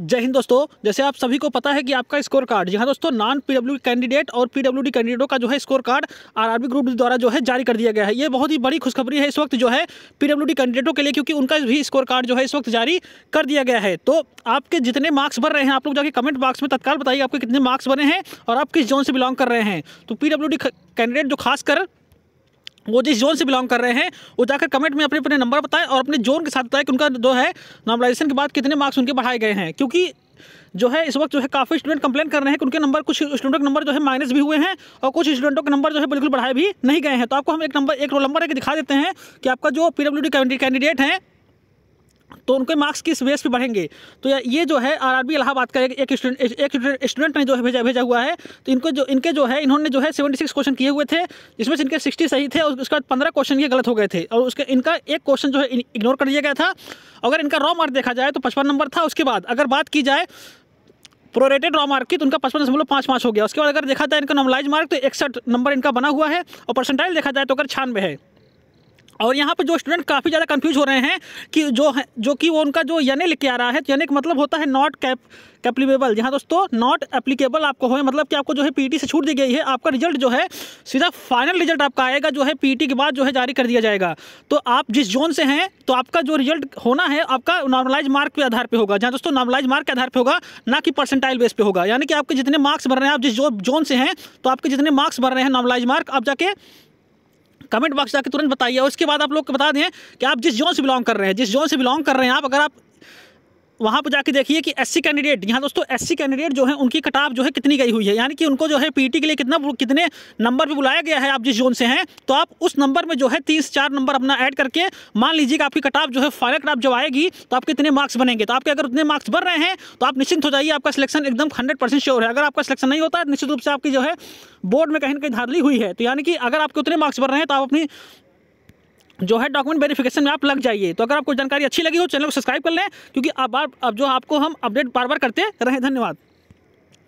जय हिंद दोस्तों जैसे आप सभी को पता है कि आपका स्कोर कार्ड जी हाँ दोस्तों नॉन पीडब्ल्यू कैंडिडेट और डी कैंडिडेटों का जो है स्कोर कार्ड आरआरबी ग्रुप द्वारा जो है जारी कर दिया गया है ये बहुत ही बड़ी खुशखबरी है इस वक्त जो है डी कैंडिडेटों के लिए क्योंकि उनका भी स्कोर कार्ड जो है इस वक्त जारी कर दिया गया है तो आपके जितने मार्क्स भर रहे हैं आप लोग जाके कमेंट बॉक्स में तत्काल बताइए आपके कितने मार्क्स बने हैं और आप किस जोन से बिलोंग कर रहे हैं तो पी कैंडिडेट जो खासकर वो जिस जोन से बिलोंग कर रहे हैं वो जाकर कमेंट में अपने अपने नंबर बताएं और अपने जोन के साथ बताएं कि उनका जो है नॉर्मलाइजेशन के बाद कितने मार्क्स उनके बढ़ाए गए हैं क्योंकि जो है इस वक्त जो है काफ़ी स्टूडेंट कंप्लेन कर रहे हैं कि उनके नंबर कुछ स्टूडेंट के नंबर जो है माइनस भी हुए हैं और कुछ स्टूडेंटों के नंबर जो है बिल्कुल बढ़ाए भी नहीं गए हैं तो आपको हम एक नंबर एक रोल नंबर एक दिखा देते हैं कि आपका जो पी डब्ल्यू डी कैंडिडेट हैं तो उनके मार्क्स किस बेस पे बढ़ेंगे तो ये जो है आर इलाहाबाद का एक स्टूडेंट एक स्टूडेंट ने जो है भेजा भेजा हुआ है तो इनको जो इनके जो है इन्होंने जो है सेवेंटी सिक्स क्वेश्चन किए हुए थे जिसमें से इनके सिक्सटी सही थे और उसके बाद पंद्रह क्वेश्चन ये गलत हो गए थे और उसके इनका एक क्वेश्चन जो है इग्नोर कर दिया गया था अगर इनका रॉ मार्क देखा जाए तो पचपन नंबर था उसके बाद अगर बात की जाए प्रोरेटेड रॉ मार्क की तो उनका पचपन दशमलव पाँच पाँच हो गया उसके बाद अगर देखा जाए इनका नॉर्मलाइज मार्क तो इकसठ नंबर इनका बना हुआ है और परसेंटाइल देखा जाए तो अगर छानवे है और यहाँ पे जो स्टूडेंट काफ़ी ज़्यादा कंफ्यूज हो रहे हैं कि जो है जो कि वो उनका जो यने लिख के आ रहा है तो यने का मतलब होता है नॉट कैप कैप्लीबल यहाँ दोस्तों नॉट एप्लीकेबल आपको हो मतलब कि आपको जो है पीटी से छूट दी गई है आपका रिजल्ट जो है सीधा फाइनल रिजल्ट आपका आएगा जो है पीटी के बाद जो है जारी कर दिया जाएगा तो आप जिस जोन से हैं तो आपका जो रिजल्ट होना है आपका नॉर्मलाइज मार्क के आधार पर होगा जहाँ दोस्तों नॉर्मलाइज मार्क के आधार पर होगा ना कि परसेंटाइल बेस पर होगा यानी कि आपके जितने मार्क्स भर रहे हैं आप जिस जोन से हैं तो आपके जितने मार्क्स भर रहे हैं नॉर्मलाइज मार्क आप जाके कमेंट बॉक्स जाकर तुरंत बताइए उसके बाद आप लोग को बता दें कि आप जिस जोन से बिलोंग कर रहे हैं जिस जोन से बिलोंग कर रहे हैं आप अगर आप वहाँ पर जाके देखिए कि एससी कैंडिडेट यहाँ दोस्तों एससी कैंडिडेट जो है उनकी कटाव जो है कितनी गई हुई है यानी कि उनको जो है पीटी e के लिए कितना कितने नंबर पे बुलाया गया है आप जिस जोन से हैं तो आप उस नंबर में जो है तीस चार नंबर अपना ऐड करके मान लीजिए कि आपकी कटाव जो है फाइनल कटाव जब आएगी तो आपके इतने मार्क्स बनेंगे तो आपके अगर उतने मार्क्स बढ़ रहे हैं तो आप निश्चिंत हो जाइए आपका सिलेक्शन एकदम हंड्रेड श्योर है अगर आपका सिलेक्शन नहीं होता है निश्चित रूप से आपकी जो है बोर्ड में कहीं ना कहीं धारली हुई है तो यानी कि अगर आपके उतने मार्क्स बढ़ रहे हैं तो आप अपनी जो है डॉक्यूमेंट वेरिफिकेशन में आप लग जाइए तो अगर आपको जानकारी अच्छी लगी हो चैनल को सब्सक्राइब कर लें क्योंकि अब आप अब जो आपको हम अपडेट बार बार करते रहें धन्यवाद